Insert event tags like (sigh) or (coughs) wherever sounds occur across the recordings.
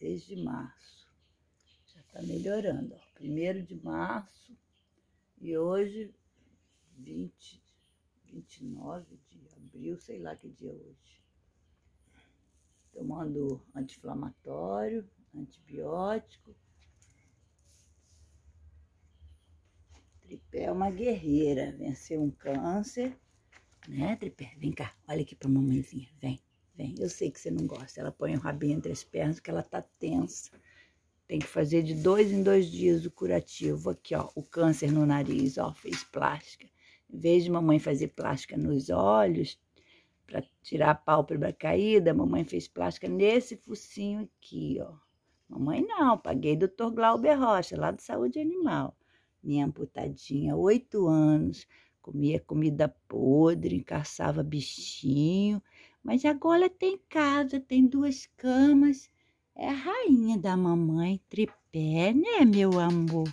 Desde março. Já está melhorando, ó. de março e hoje 20, 29 de abril, sei lá que dia é hoje. Tomando anti-inflamatório, antibiótico. Tripé é uma guerreira, venceu um câncer, né, Tripé? Vem cá, olha aqui pra mamãezinha, vem eu sei que você não gosta. Ela põe o rabinho entre as pernas porque ela tá tensa. Tem que fazer de dois em dois dias o curativo. Aqui, ó, o câncer no nariz, ó, fez plástica. Em vez de mamãe fazer plástica nos olhos, para tirar a pálpebra caída, mamãe fez plástica nesse focinho aqui, ó. Mamãe não, paguei doutor Glauber Rocha, lá do Saúde Animal. Minha amputadinha, oito anos, comia comida podre, encaçava bichinho, mas agora tem casa, tem duas camas. É a rainha da mamãe, tripé, né, meu amor?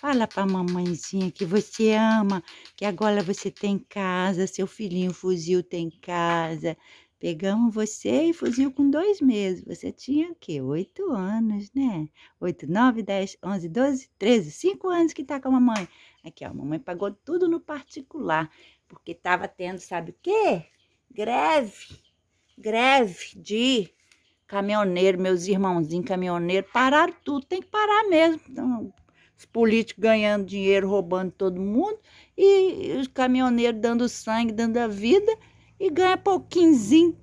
Fala pra mamãezinha que você ama, que agora você tem casa, seu filhinho fuzil tem casa. Pegamos você e fuzil com dois meses. Você tinha o quê? Oito anos, né? Oito, nove, dez, onze, doze, treze. Cinco anos que tá com a mamãe. Aqui, ó, a mamãe pagou tudo no particular, porque tava tendo, sabe o quê? Greve greve de caminhoneiro, meus irmãozinhos caminhoneiros, pararam tudo, tem que parar mesmo. Então, os políticos ganhando dinheiro, roubando todo mundo, e os caminhoneiros dando sangue, dando a vida, e ganha pouquinho,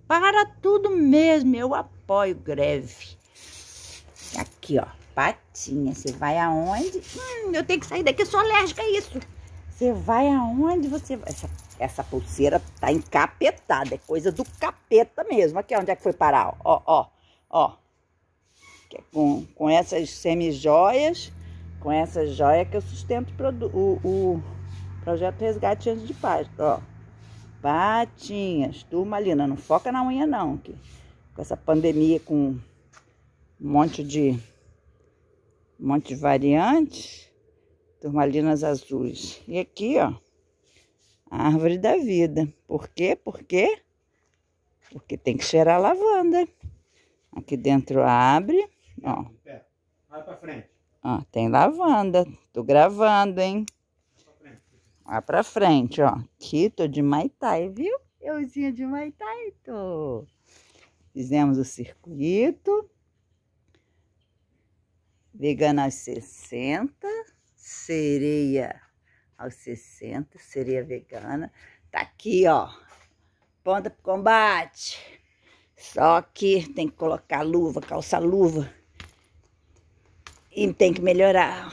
para tudo mesmo. Eu apoio greve. Aqui, ó, patinha, você vai aonde? Hum, eu tenho que sair daqui, eu sou alérgica a isso. Você vai aonde você vai. Essa, essa pulseira tá encapetada, é coisa do capeta mesmo. Aqui, onde é que foi parar? Ó, ó, ó. É com, com essas semi-joias, com essa joia que eu sustento o, o projeto Resgate Antes de Paz. Ó, patinhas, turmalina, não foca na unha não, que com essa pandemia, com um monte de, um monte de variantes turmalinas azuis. E aqui, ó, a árvore da vida. Por quê? Por quê? Porque tem que cheirar lavanda. Aqui dentro abre, ó. Vai pra frente. Ó, tem lavanda. Tô gravando, hein? Vai pra frente, ó. Aqui tô de Maitai, viu? Euzinha de Maitai, tô. Fizemos o circuito. Veganas 60 sereia aos 60, sereia vegana. Tá aqui, ó. Ponta pro combate. Só que tem que colocar luva, calça luva. E tem que melhorar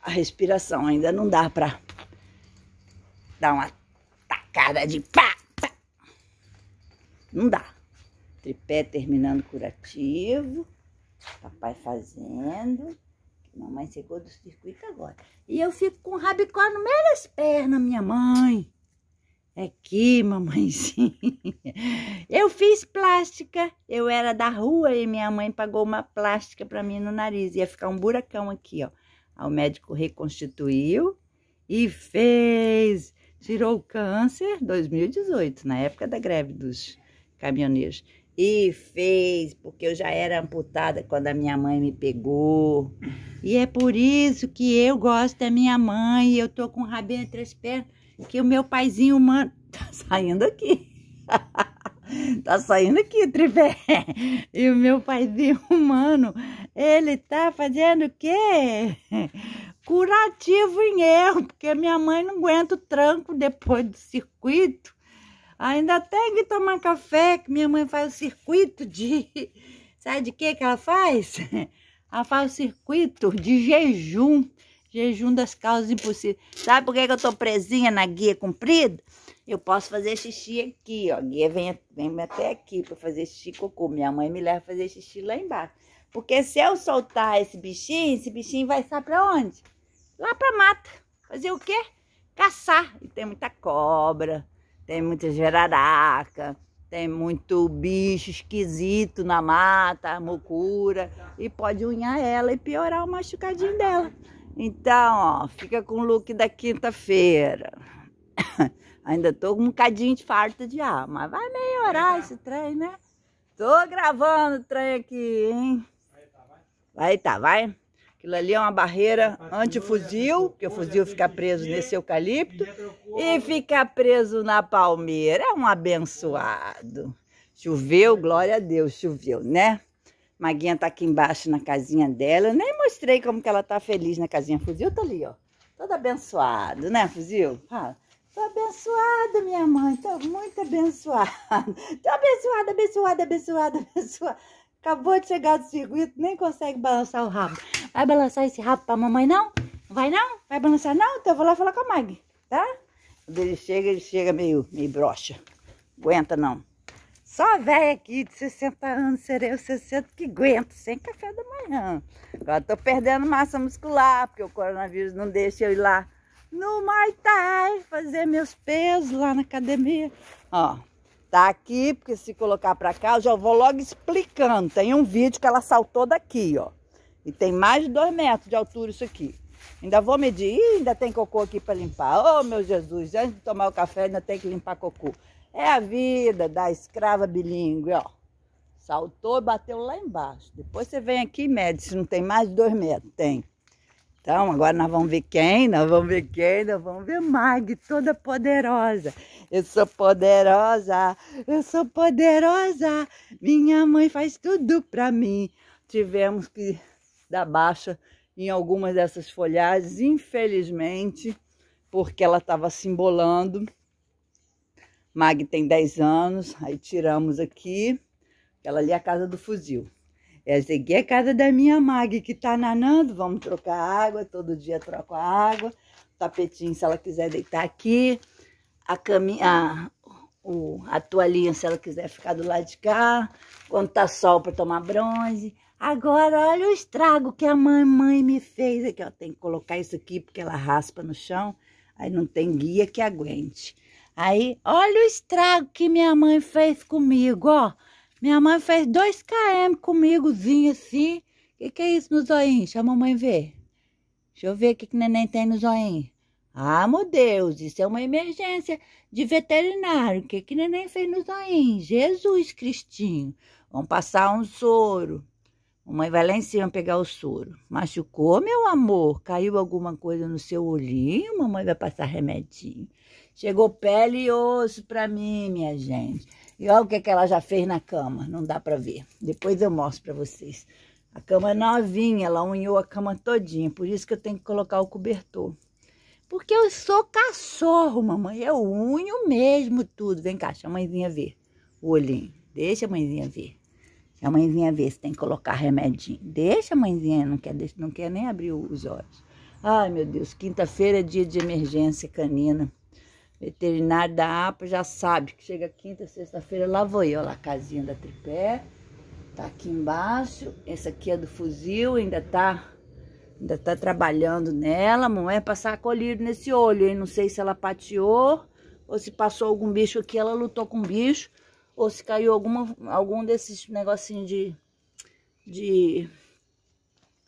a respiração. Ainda não dá pra dar uma tacada de pá, pá. Não dá. Tripé terminando curativo. Papai fazendo. Mamãe chegou do circuito agora. E eu fico com o rabicó no meio das pernas, minha mãe. É que, mamãezinha. Eu fiz plástica. Eu era da rua e minha mãe pagou uma plástica para mim no nariz. Ia ficar um buracão aqui, ó. Aí o médico reconstituiu e fez. Tirou o câncer 2018, na época da greve dos caminhoneiros. E fez, porque eu já era amputada quando a minha mãe me pegou. E é por isso que eu gosto da minha mãe. E eu tô com o rabinho entre as pernas, que o meu paizinho humano (laughs) tá saindo aqui. (laughs) tá saindo aqui, Trivé. E o meu paizinho humano, ele tá fazendo o quê? Curativo em erro, porque a minha mãe não aguenta o tranco depois do circuito. Ainda tem que tomar café, que minha mãe faz o circuito de... (laughs) Sabe de que que ela faz? (laughs) Ela faz o circuito de jejum. Jejum das causas impossíveis. Sabe por que, que eu tô presinha na guia comprida? Eu posso fazer xixi aqui, ó. A guia vem, vem até aqui para fazer xixi cocô. Minha mãe me leva fazer xixi lá embaixo. Porque se eu soltar esse bichinho, esse bichinho vai sair para onde? Lá para mata. Fazer o quê? Caçar. E tem muita cobra tem muita jararaca, tem muito bicho esquisito na mata, mucura, e pode unhar ela e piorar o machucadinho dela. Então, ó, fica com o look da quinta-feira. (coughs) Ainda tô com um bocadinho de farta de ar, mas vai melhorar esse trem, né? Tô gravando o trem aqui, hein? Vai tá, vai? Vai tá, vai? Aquilo ali é uma barreira é antifuzil, que o fuzil fica preso nesse eucalipto e fica preso na palmeira. É um abençoado. Choveu, glória a Deus, choveu, né? Maguinha tá aqui embaixo na casinha dela. Eu nem mostrei como que ela tá feliz na casinha. Fuzil tá ali, ó. Todo abençoado, né, Fuzil? Fala. Ah, tô abençoada, minha mãe. Tô muito abençoada. (laughs) Tô abençoada, abençoada, abençoada, abençoada. Acabou de chegar do circuito, nem consegue balançar o rabo. Vai balançar esse rabo pra mamãe, não? Vai não? Vai balançar não? Então eu vou lá falar com a Mag, tá? Quando ele chega, ele chega meio, meio broxa. Aguenta não. Só velha aqui de 60 anos, serei eu 60 que aguento, sem café da manhã. Agora tô perdendo massa muscular, porque o coronavírus não deixa eu ir lá no Muay Thai fazer meus pesos lá na academia. Ó, tá aqui, porque se colocar pra cá, eu já vou logo explicando. Tem um vídeo que ela saltou daqui, ó. E tem mais de dois metros de altura isso aqui. Ainda vou medir, Ih, ainda tem cocô aqui para limpar. Oh, meu Jesus, antes de tomar o café ainda tem que limpar cocô. É a vida da escrava bilíngue, ó. Saltou, e bateu lá embaixo. Depois você vem aqui e mede, se não tem mais de dois metros, tem. Então, agora nós vamos ver quem, nós vamos ver quem, nós vamos ver Mag, toda poderosa. Eu sou poderosa, eu sou poderosa, minha mãe faz tudo pra mim. Tivemos que da baixa em algumas dessas folhagens, infelizmente, porque ela estava simbolando. Mag tem 10 anos, aí tiramos aqui, ela ali é a casa do fuzil. Essa aqui é a casa da minha Mag, que tá nanando, vamos trocar água, todo dia troco a água, tapetinho se ela quiser deitar aqui, a caminha, o, a toalhinha se ela quiser ficar do lado de cá, quando tá sol para tomar bronze, Agora, olha o estrago que a mamãe me fez. Aqui, ó, tem que colocar isso aqui porque ela raspa no chão. Aí não tem guia que aguente. Aí, olha o estrago que minha mãe fez comigo, ó. Minha mãe fez 2 km comigozinho assim. O que, que é isso no zoinho? Deixa a mamãe ver. Deixa eu ver o que, que neném tem no zoinho. Ah, meu Deus, isso é uma emergência de veterinário. O que, que neném fez no zoinho? Jesus Cristinho. Vamos passar um soro. Mamãe vai lá em cima pegar o soro. Machucou, meu amor? Caiu alguma coisa no seu olhinho? Mamãe vai passar remedinho. Chegou pele e osso pra mim, minha gente. E olha o que, é que ela já fez na cama. Não dá pra ver. Depois eu mostro pra vocês. A cama é novinha, ela unhou a cama todinha. Por isso que eu tenho que colocar o cobertor. Porque eu sou cachorro, mamãe. Eu unho mesmo tudo. Vem cá, deixa a mãezinha ver o olhinho. Deixa a mãezinha ver. A mãezinha vê se tem que colocar remedinho. Deixa a mãezinha, não quer, não quer nem abrir os olhos. Ai, meu Deus, quinta-feira é dia de emergência canina. Veterinário da APA já sabe que chega quinta, sexta-feira, lá vou eu, lá a casinha da tripé. Tá aqui embaixo. Essa aqui é do fuzil, ainda tá ainda tá trabalhando nela, não é passar colírio nesse olho, hein? Não sei se ela pateou ou se passou algum bicho aqui, ela lutou com um bicho ou se caiu alguma, algum desses negocinhos de, de,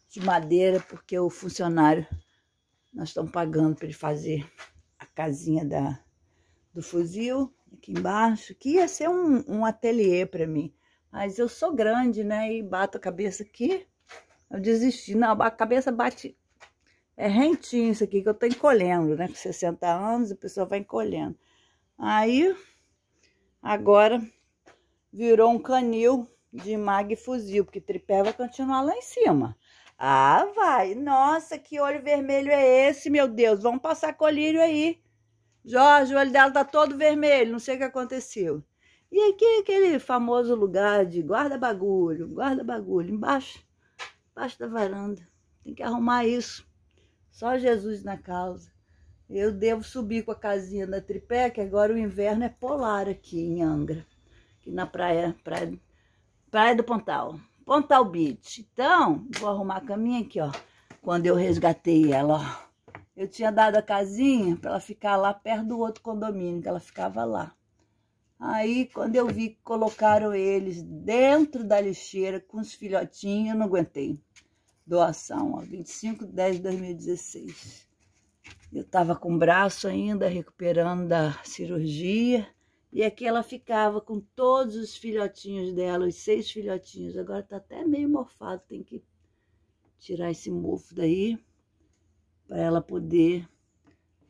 de madeira, porque o funcionário, nós estamos pagando para ele fazer a casinha da, do fuzil, aqui embaixo, que ia ser um, um ateliê para mim. Mas eu sou grande, né, e bato a cabeça aqui, eu desisti. Não, a cabeça bate, é rentinho isso aqui, que eu tô encolhendo, né, com 60 anos, a pessoa vai encolhendo. Aí, agora virou um canil de mag fuzil, porque tripé vai continuar lá em cima. Ah, vai. Nossa, que olho vermelho é esse, meu Deus? Vamos passar colírio aí. Jorge, o olho dela tá todo vermelho, não sei o que aconteceu. E aqui aquele famoso lugar de guarda-bagulho, guarda-bagulho, embaixo, embaixo da varanda. Tem que arrumar isso. Só Jesus na causa. Eu devo subir com a casinha da tripé, que agora o inverno é polar aqui em Angra aqui na praia, praia, praia do Pontal. Pontal Beach. Então, vou arrumar a caminha aqui, ó. Quando eu resgatei ela, ó. Eu tinha dado a casinha para ela ficar lá perto do outro condomínio, que ela ficava lá. Aí, quando eu vi que colocaram eles dentro da lixeira com os filhotinhos, eu não aguentei. Doação, ó, 25 de 10 de 2016. Eu estava com o braço ainda recuperando da cirurgia. E aqui ela ficava com todos os filhotinhos dela, os seis filhotinhos. Agora tá até meio morfado, tem que tirar esse mofo daí para ela poder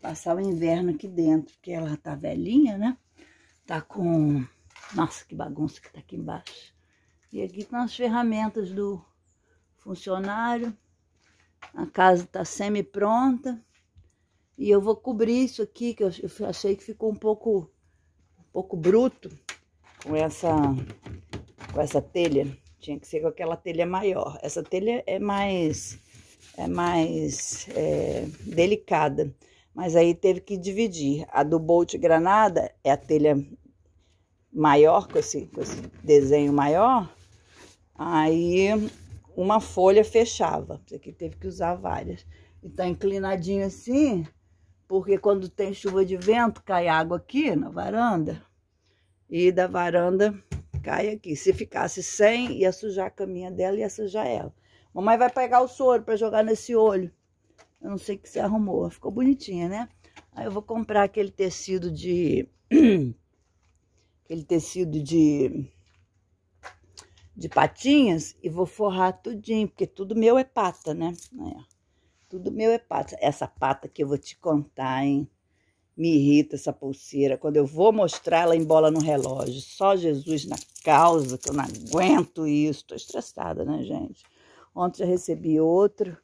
passar o inverno aqui dentro, porque ela tá velhinha, né? Tá com... Nossa, que bagunça que tá aqui embaixo. E aqui estão as ferramentas do funcionário. A casa tá semi-pronta. E eu vou cobrir isso aqui, que eu achei que ficou um pouco pouco bruto com essa, com essa telha. Tinha que ser com aquela telha maior. Essa telha é mais, é mais é, delicada. Mas aí teve que dividir. A do Bolt Granada é a telha maior, com esse, com esse desenho maior. Aí uma folha fechava. Isso aqui teve que usar várias. E tá inclinadinho assim, porque quando tem chuva de vento, cai água aqui na varanda e da varanda cai aqui. Se ficasse sem, ia sujar a caminha dela e ia sujar ela. Mamãe vai pegar o soro para jogar nesse olho. Eu não sei o que você arrumou. Ficou bonitinha, né? Aí eu vou comprar aquele tecido de... (clears throat) aquele tecido de... De patinhas e vou forrar tudinho, porque tudo meu é pata, né? É. Tudo meu é pata. Essa pata que eu vou te contar, hein? Me irrita essa pulseira quando eu vou mostrar ela embola no relógio. Só Jesus na causa, que eu não aguento isso. Estou estressada, né, gente? Ontem já recebi outra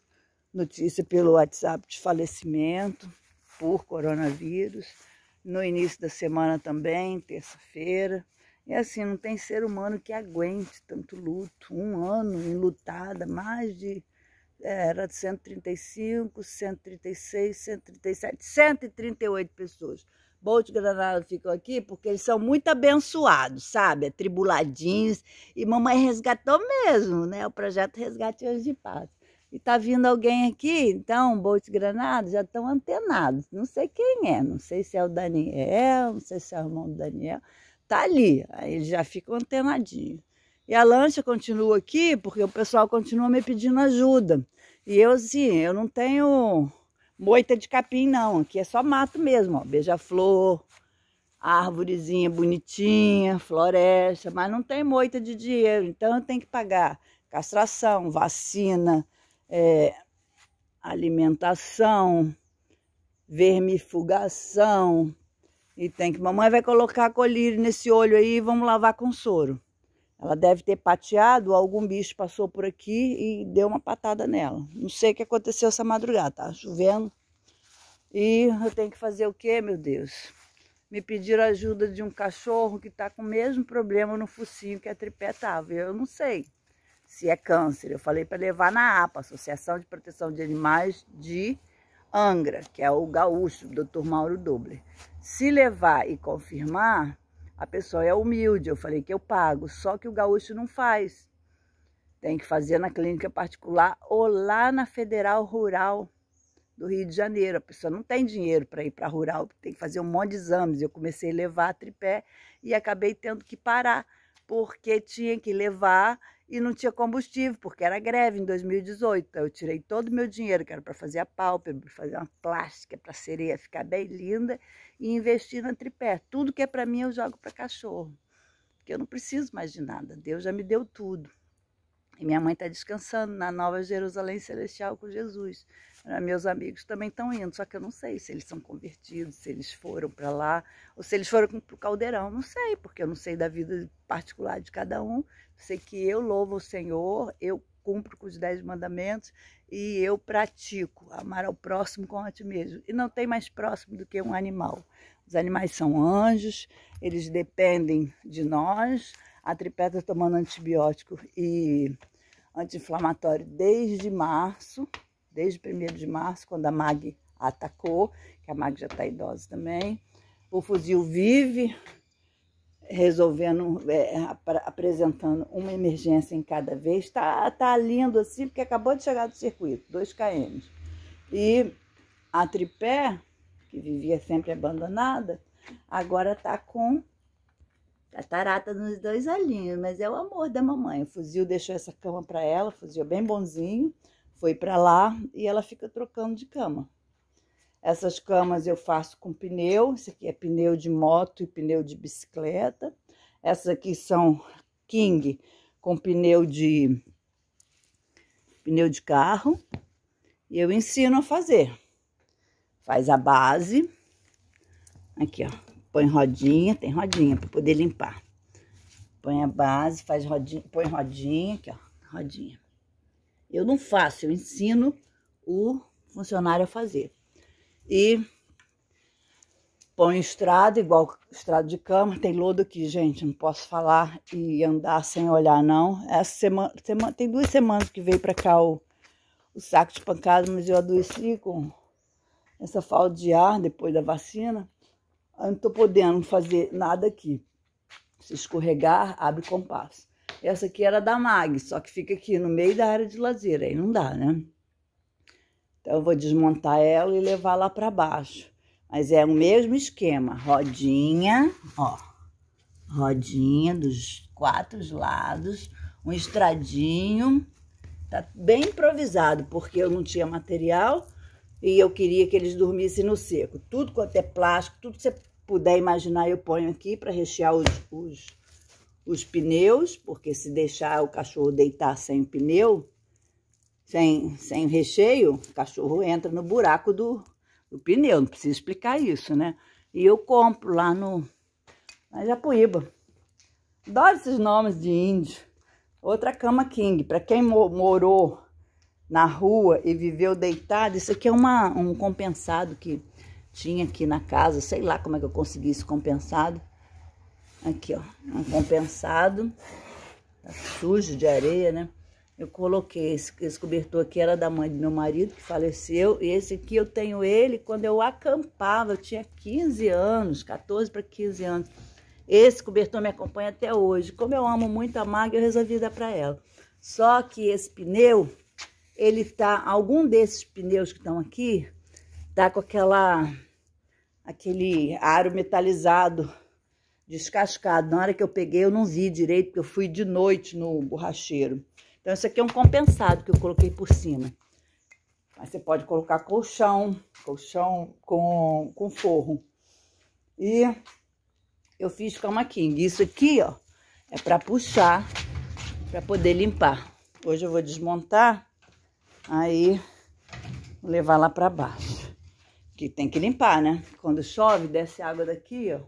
notícia pelo WhatsApp de falecimento por coronavírus. No início da semana também, terça-feira. E assim, não tem ser humano que aguente tanto luto. Um ano enlutada, mais de era 135, 136, 137, 138 pessoas. Bolt Granada ficou aqui porque eles são muito abençoados, sabe? Atribuladinhos. E mamãe resgatou mesmo, né? O projeto Resgate Anjo de Paz. E tá vindo alguém aqui, então, Bolt Granada, já estão antenados. Não sei quem é, não sei se é o Daniel, não sei se é o irmão do Daniel. Tá ali, aí eles já ficam antenadinhos. E a lancha continua aqui porque o pessoal continua me pedindo ajuda. E eu, assim, eu não tenho moita de capim, não. Aqui é só mato mesmo, ó. Beija-flor, árvorezinha bonitinha, hum. floresta, mas não tem moita de dinheiro. Então eu tenho que pagar castração, vacina, é, alimentação, vermifugação. E tem que. Mamãe vai colocar colírio nesse olho aí e vamos lavar com soro. Ela deve ter pateado, algum bicho passou por aqui e deu uma patada nela. Não sei o que aconteceu essa madrugada, tá chovendo. E eu tenho que fazer o quê, meu Deus? Me pediram ajuda de um cachorro que tá com o mesmo problema no focinho que a tripé tava. Eu não sei se é câncer. Eu falei para levar na APA, Associação de Proteção de Animais de Angra, que é o gaúcho, do Dr. Mauro Doble. Se levar e confirmar, a pessoa é humilde, eu falei que eu pago, só que o gaúcho não faz. Tem que fazer na clínica particular ou lá na Federal Rural do Rio de Janeiro. A pessoa não tem dinheiro para ir para rural, tem que fazer um monte de exames. Eu comecei a levar a tripé e acabei tendo que parar, porque tinha que levar e não tinha combustível, porque era greve em 2018. Então, eu tirei todo o meu dinheiro, que era para fazer a pálpebra, para fazer uma plástica, para a sereia ficar bem linda, e investir na tripé. Tudo que é para mim eu jogo para cachorro, porque eu não preciso mais de nada. Deus já me deu tudo. E minha mãe está descansando na Nova Jerusalém Celestial com Jesus. Ah, meus amigos também estão indo, só que eu não sei se eles são convertidos, se eles foram para lá, ou se eles foram para o caldeirão. Não sei, porque eu não sei da vida particular de cada um. Sei que eu louvo o Senhor, eu cumpro com os dez mandamentos e eu pratico amar ao próximo como a ti mesmo. E não tem mais próximo do que um animal. Os animais são anjos, eles dependem de nós. A tripeta está tomando antibiótico e anti-inflamatório desde março desde 1 de março, quando a Mag atacou, que a Mag já está idosa também. O fuzil vive resolvendo, é, apresentando uma emergência em cada vez. Está tá lindo assim, porque acabou de chegar do circuito, 2 km. E a tripé, que vivia sempre abandonada, agora está com catarata nos dois olhinhos, mas é o amor da mamãe. O fuzil deixou essa cama para ela, o fuzil é bem bonzinho foi para lá e ela fica trocando de cama. Essas camas eu faço com pneu, esse aqui é pneu de moto e pneu de bicicleta. Essas aqui são King com pneu de pneu de carro. E eu ensino a fazer. Faz a base. Aqui, ó. Põe rodinha, tem rodinha para poder limpar. Põe a base, faz rodinha, põe rodinha aqui, ó, rodinha. Eu não faço, eu ensino o funcionário a fazer. E põe estrada, igual estrada de cama. Tem lodo aqui, gente, não posso falar e andar sem olhar, não. Essa semana, semana tem duas semanas que veio para cá o, o saco de pancada, mas eu adoeci com essa falta de ar depois da vacina. Eu não tô podendo fazer nada aqui. Se escorregar, abre compasso. Essa aqui era da MAG, só que fica aqui no meio da área de lazer, aí não dá, né? Então eu vou desmontar ela e levar lá para baixo. Mas é o mesmo esquema, rodinha, ó, rodinha dos quatro lados, um estradinho. Tá bem improvisado, porque eu não tinha material e eu queria que eles dormissem no seco. Tudo quanto é plástico, tudo que você puder imaginar, eu ponho aqui para rechear os, os os pneus, porque se deixar o cachorro deitar sem pneu, sem, sem recheio, o cachorro entra no buraco do, do pneu, não precisa explicar isso, né? E eu compro lá no na Japuíba. Adoro esses nomes de índio. Outra cama king, para quem morou na rua e viveu deitado, isso aqui é uma, um compensado que tinha aqui na casa, sei lá como é que eu consegui esse compensado. Aqui, ó, um compensado, tá sujo de areia, né? Eu coloquei esse, esse cobertor aqui, era da mãe do meu marido, que faleceu. E esse aqui eu tenho ele quando eu acampava, eu tinha 15 anos, 14 para 15 anos. Esse cobertor me acompanha até hoje. Como eu amo muito a Maga, eu resolvi dar para ela. Só que esse pneu, ele tá, algum desses pneus que estão aqui, tá com aquela, aquele aro metalizado descascado. Na hora que eu peguei, eu não vi direito, porque eu fui de noite no borracheiro. Então, isso aqui é um compensado que eu coloquei por cima. Mas você pode colocar colchão, colchão com, com forro. E eu fiz com a King. Isso aqui, ó, é para puxar, para poder limpar. Hoje eu vou desmontar, aí vou levar lá para baixo. Que tem que limpar, né? Quando chove, desce água daqui, ó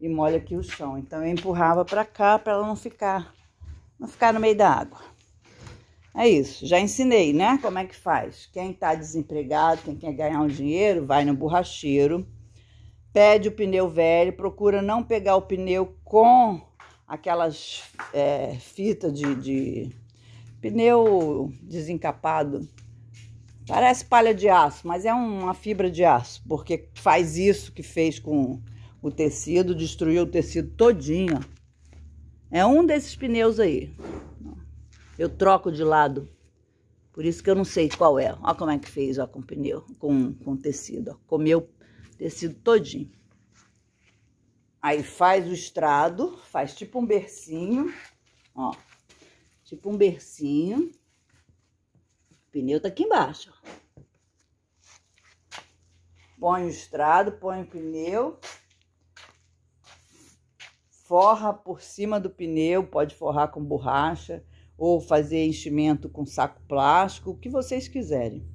e molha aqui o chão. Então eu empurrava para cá para ela não ficar não ficar no meio da água. É isso, já ensinei, né? Como é que faz? Quem está desempregado, quem quer ganhar um dinheiro, vai no borracheiro, pede o pneu velho, procura não pegar o pneu com aquelas é, fitas de, de pneu desencapado. Parece palha de aço, mas é uma fibra de aço, porque faz isso que fez com o tecido, destruiu o tecido todinho. É um desses pneus aí. Eu troco de lado. Por isso que eu não sei qual é. Olha como é que fez ó, com pneu, com, com tecido. Ó. Comeu tecido todinho. Aí faz o estrado, faz tipo um bercinho, ó. Tipo um bercinho. O pneu tá aqui embaixo, ó. Põe o estrado, põe o pneu, forra por cima do pneu, pode forrar com borracha ou fazer enchimento com saco plástico, o que vocês quiserem.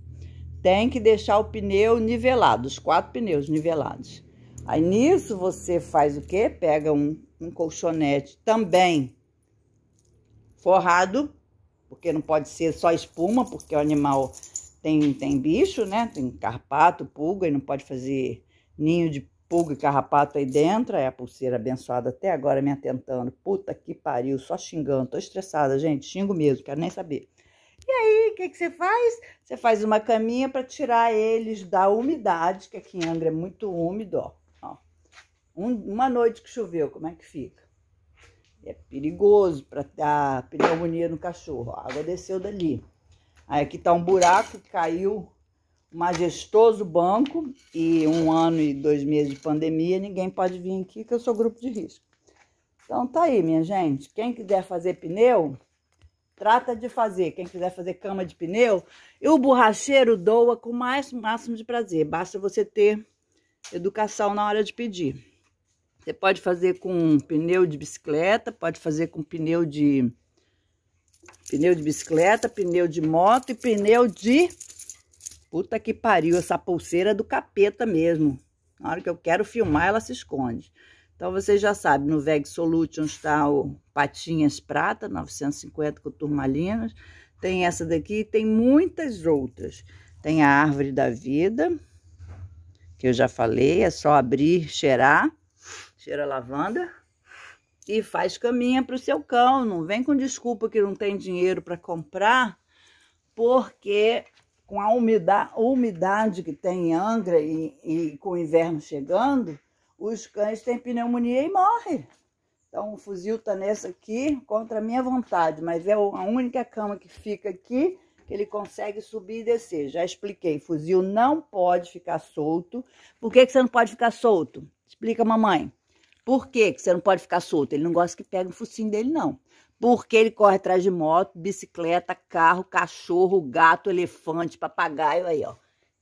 Tem que deixar o pneu nivelado, os quatro pneus nivelados. Aí nisso você faz o quê? Pega um, um colchonete também forrado, porque não pode ser só espuma, porque o animal tem, tem bicho, né? Tem carpato, pulga, e não pode fazer ninho de pulga e carrapato aí dentro. É a pulseira abençoada até agora me atentando. Puta que pariu, só xingando. Tô estressada, gente. Xingo mesmo, quero nem saber. E aí, o que, que você faz? Você faz uma caminha para tirar eles da umidade, que aqui em Angra é muito úmido, ó. ó. Um, uma noite que choveu, como é que fica? É perigoso para dar pneumonia no cachorro. A água desceu dali. Aí aqui tá um buraco que caiu majestoso banco e um ano e dois meses de pandemia, ninguém pode vir aqui que eu sou grupo de risco. Então tá aí, minha gente. Quem quiser fazer pneu, trata de fazer. Quem quiser fazer cama de pneu, e o borracheiro doa com o mais máximo de prazer. Basta você ter educação na hora de pedir. Você pode fazer com pneu de bicicleta, pode fazer com pneu de pneu de bicicleta, pneu de moto e pneu de Puta que pariu, essa pulseira é do capeta mesmo. Na hora que eu quero filmar, ela se esconde. Então, vocês já sabem, no VEG Solutions está o Patinhas Prata, 950 com turmalinas. Tem essa daqui e tem muitas outras. Tem a Árvore da Vida, que eu já falei, é só abrir, cheirar. Cheira lavanda. E faz caminha para o seu cão. Não vem com desculpa que não tem dinheiro para comprar, porque com a umidade, que tem em Angra e, e, com o inverno chegando, os cães têm pneumonia e morrem. Então o fuzil está nessa aqui contra a minha vontade, mas é a única cama que fica aqui que ele consegue subir e descer. Já expliquei, fuzil não pode ficar solto. Por que, que você não pode ficar solto? Explica, mamãe. Por que, que você não pode ficar solto? Ele não gosta que pegue o focinho dele, não. Porque ele corre atrás de moto, bicicleta, carro, cachorro, gato, elefante, papagaio aí, ó.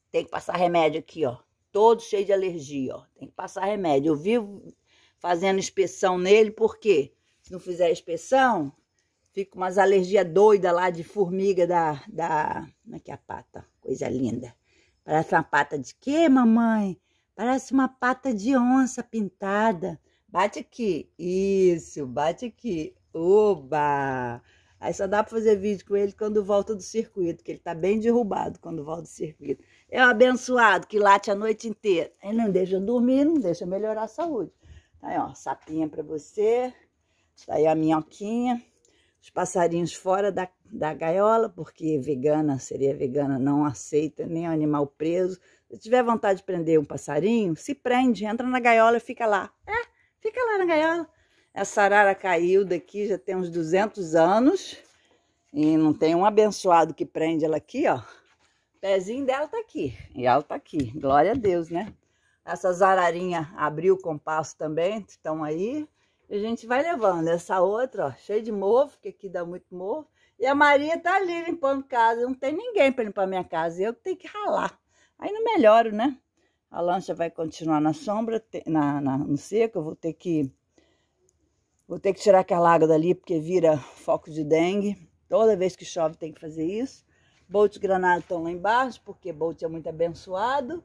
Tem que passar remédio aqui, ó. Todo cheio de alergia, ó. Tem que passar remédio. Eu vivo fazendo inspeção nele, porque se não fizer inspeção, fica umas alergias doidas lá de formiga da. da... Como é que é a pata? Coisa linda. Parece uma pata de quê, mamãe? Parece uma pata de onça pintada. Bate aqui. Isso, bate aqui. Oba! Aí só dá para fazer vídeo com ele quando volta do circuito, que ele tá bem derrubado quando volta do circuito. É um abençoado que late a noite inteira. Ele não deixa dormir, não deixa melhorar a saúde. Tá aí, ó, sapinha para você. Tá aí a minhoquinha. Os passarinhos fora da, da gaiola, porque vegana, seria vegana, não aceita nem animal preso. Se tiver vontade de prender um passarinho, se prende, entra na gaiola e fica lá. É, fica lá na gaiola. Essa arara caiu daqui já tem uns 200 anos. E não tem um abençoado que prende ela aqui, ó. pezinho dela tá aqui. E ela tá aqui. Glória a Deus, né? Essas ararinhas abriu o compasso também, estão aí. E a gente vai levando. Essa outra, ó, cheia de mofo, que aqui dá muito mofo. E a Maria tá ali limpando casa. Não tem ninguém para limpar minha casa. Eu que tenho que ralar. Aí não melhoro, né? A lancha vai continuar na sombra, na, na no seco. Eu vou ter que Vou ter que tirar aquela água dali porque vira foco de dengue. Toda vez que chove tem que fazer isso. Bolt e Granado estão lá embaixo, porque Bolt é muito abençoado.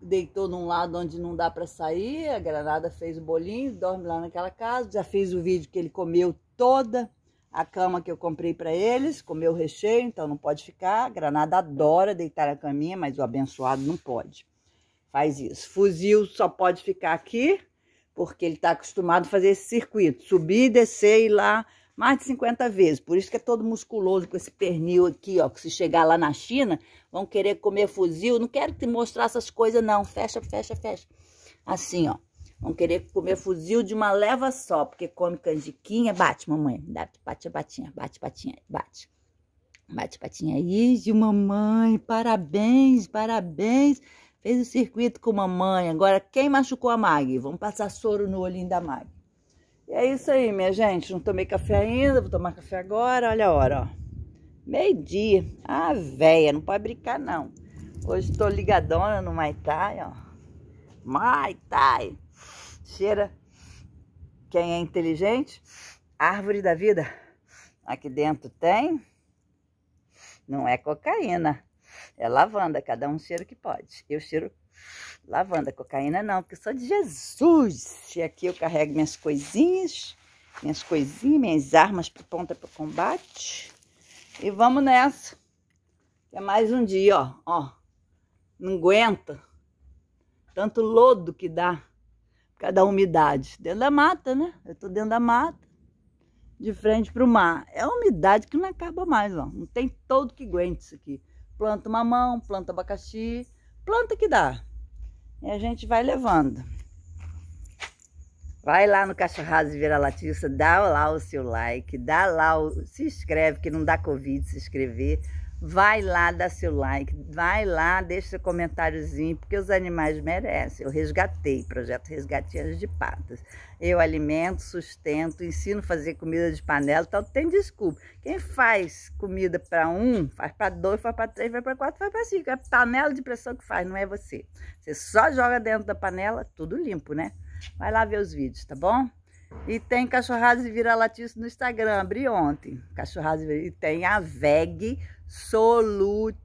Deitou num lado onde não dá para sair. A Granada fez o bolinho, dorme lá naquela casa. Já fiz o vídeo que ele comeu toda a cama que eu comprei para eles, comeu o recheio, então não pode ficar. A Granada adora deitar a caminha, mas o abençoado não pode. Faz isso. Fuzil só pode ficar aqui porque ele está acostumado a fazer esse circuito, subir, descer e ir lá mais de 50 vezes. Por isso que é todo musculoso com esse pernil aqui, ó, que se chegar lá na China, vão querer comer fuzil. Não quero te mostrar essas coisas não. Fecha, fecha, fecha. Assim, ó. Vão querer comer fuzil de uma leva só, porque come canjiquinha, bate, mamãe. Bate, batinha, bate, batinha, bate. Bate, patinha. Isso, mamãe, parabéns, parabéns. Fez o circuito com mamãe. Agora, quem machucou a Mag? Vamos passar soro no olhinho da Mag. E é isso aí, minha gente. Não tomei café ainda. Vou tomar café agora. Olha a hora, ó. Meio-dia. Ah, véia. Não pode brincar, não. Hoje estou ligadona no Maitai, ó. Maitai. Cheira. Quem é inteligente? Árvore da vida. Aqui dentro tem. Não é cocaína. É lavanda, cada um cheira o que pode. Eu cheiro lavanda, cocaína não, porque sou de Jesus. E aqui eu carrego minhas coisinhas, minhas coisinhas, minhas armas para ponta para combate. E vamos nessa. É mais um dia, ó, ó. Não aguenta tanto lodo que dá por causa da umidade. Dentro da mata, né? Eu tô dentro da mata, de frente para o mar. É a umidade que não acaba mais, ó. Não tem todo que aguente isso aqui planta mamão, planta abacaxi, planta que dá. E a gente vai levando. Vai lá no Cachorrados Vira Latista, dá lá o seu like, dá lá o... se inscreve, que não dá Covid se inscrever. Vai lá, dá seu like, vai lá, deixa seu comentáriozinho, porque os animais merecem. Eu resgatei, projeto Resgatinhas de Patas. Eu alimento, sustento, ensino a fazer comida de panela, então tem desculpa. Quem faz comida para um, faz para dois, faz para três, faz para quatro, faz para cinco. É a panela de pressão que faz, não é você. Você só joga dentro da panela, tudo limpo, né? Vai lá ver os vídeos, tá bom? E tem cachorradas e vira-latice no Instagram, abri ontem. Cachorradas e tem a VEG Solutions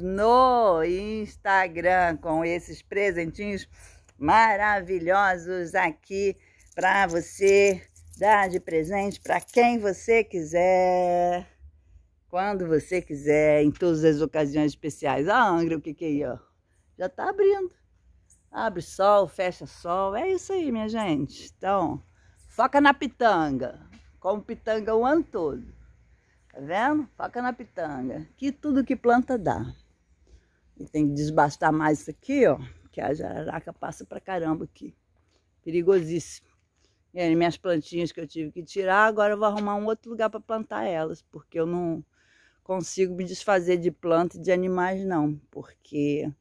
no Instagram com esses presentinhos maravilhosos aqui para você dar de presente para quem você quiser, quando você quiser, em todas as ocasiões especiais. Ah, Angra, o que que é? Ó, já tá abrindo. Abre sol, fecha sol. É isso aí, minha gente. Então, foca na pitanga. Como pitanga o ano todo. Tá vendo? Foca na pitanga. Que tudo que planta dá. E tem que desbastar mais isso aqui, ó. Que a jararaca passa pra caramba aqui. Perigosíssimo. E aí, minhas plantinhas que eu tive que tirar, agora eu vou arrumar um outro lugar para plantar elas, porque eu não consigo me desfazer de planta e de animais, não. Porque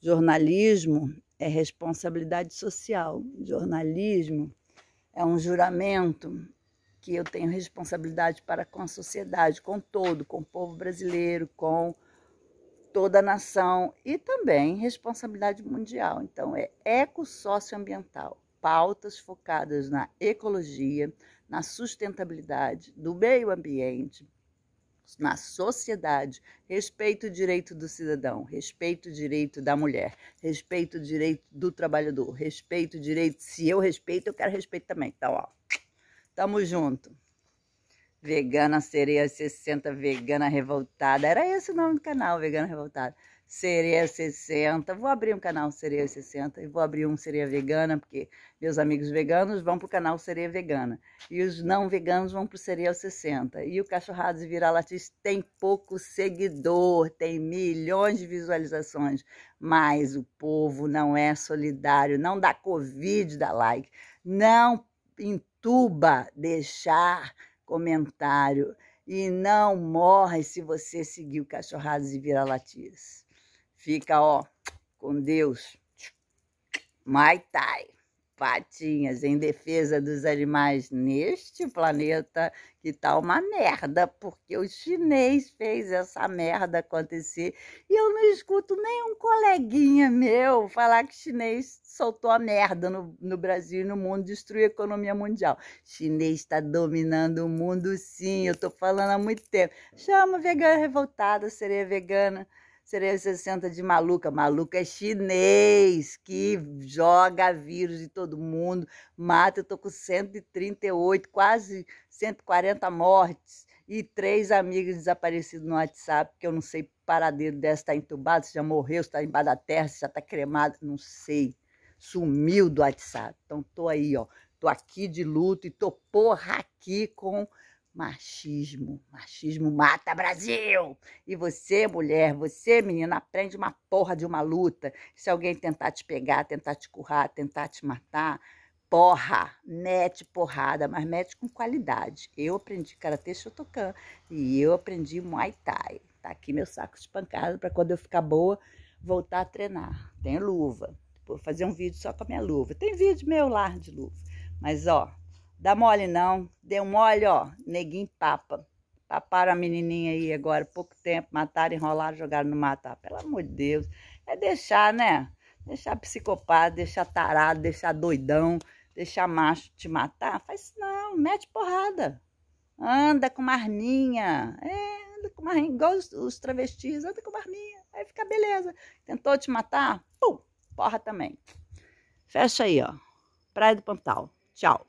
jornalismo é responsabilidade social. Jornalismo é um juramento que eu tenho responsabilidade para com a sociedade, com todo, com o povo brasileiro, com toda a nação e também responsabilidade mundial. Então, é eco-socioambiental, pautas focadas na ecologia, na sustentabilidade do meio ambiente, na sociedade, respeito o direito do cidadão, respeito o direito da mulher, respeito o direito do trabalhador, respeito o direito, se eu respeito, eu quero respeito também. Então, ó, tamo junto. Vegana Sereia 60, Vegana Revoltada. Era esse o nome do canal, Vegana Revoltada. Sereia 60. Vou abrir um canal Sereia 60 e vou abrir um Sereia Vegana, porque meus amigos veganos vão para o canal Sereia Vegana. E os não veganos vão para o Sereia 60. E o Cachorrados e vira tem pouco seguidor, tem milhões de visualizações. Mas o povo não é solidário, não dá Covid, dá like. Não entuba deixar comentário. E não morre se você seguir o Cachorrados e Vira-Latias. Fica, ó, com Deus. Tai. patinhas em defesa dos animais neste planeta que tá uma merda, porque o chinês fez essa merda acontecer e eu não escuto nenhum coleguinha meu falar que chinês soltou a merda no, no Brasil e no mundo, destruiu a economia mundial. Chinês está dominando o mundo, sim, eu tô falando há muito tempo. Chama vegana revoltada, sereia vegana Sereia 60 de maluca. Maluca é chinês que hum. joga vírus de todo mundo, mata. Eu tô com 138, quase 140 mortes e três amigos desaparecidos no WhatsApp, que eu não sei paradeiro dessa, está entubado, se já morreu, se está embaixo da terra, se já está cremado, não sei. Sumiu do WhatsApp. Então, tô aí, ó. Tô aqui de luto e tô porra aqui com Machismo. Machismo mata Brasil! E você, mulher, você, menina, aprende uma porra de uma luta. Se alguém tentar te pegar, tentar te currar, tentar te matar, porra, mete porrada, mas mete com qualidade. Eu aprendi karatê Shotokan e eu aprendi Muay Thai. Tá aqui meu saco pancada para quando eu ficar boa, voltar a treinar. Tem luva. Vou fazer um vídeo só com a minha luva. Tem vídeo meu lá de luva. Mas ó, Dá mole não. Deu mole, ó. Neguinho papa. Paparam a menininha aí agora, pouco tempo, mataram, enrolaram, jogaram no matar. Ah, pelo amor de Deus. É deixar, né? Deixar psicopata, deixar tarado, deixar doidão, deixar macho te matar. Faz isso não, mete porrada. Anda com marninha. É, anda com marninha, igual os, os travestis, anda com marninha. Aí fica beleza. Tentou te matar? Pum, porra também. Fecha aí, ó. Praia do Pantal. Tchau.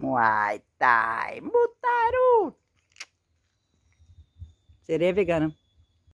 Muay Thai, Mutaru. Sereia é vegana.